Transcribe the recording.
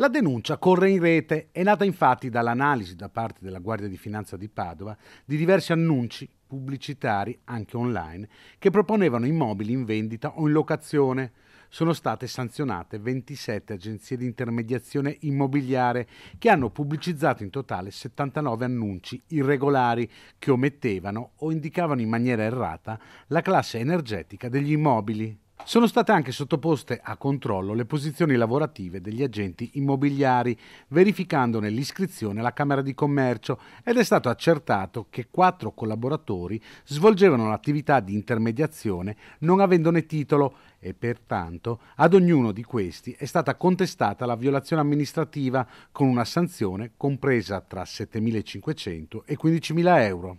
La denuncia corre in rete, è nata infatti dall'analisi da parte della Guardia di Finanza di Padova di diversi annunci pubblicitari, anche online, che proponevano immobili in vendita o in locazione. Sono state sanzionate 27 agenzie di intermediazione immobiliare che hanno pubblicizzato in totale 79 annunci irregolari che omettevano o indicavano in maniera errata la classe energetica degli immobili. Sono state anche sottoposte a controllo le posizioni lavorative degli agenti immobiliari, verificandone l'iscrizione alla Camera di Commercio ed è stato accertato che quattro collaboratori svolgevano l'attività di intermediazione non avendone titolo e pertanto ad ognuno di questi è stata contestata la violazione amministrativa con una sanzione compresa tra 7.500 e 15.000 euro.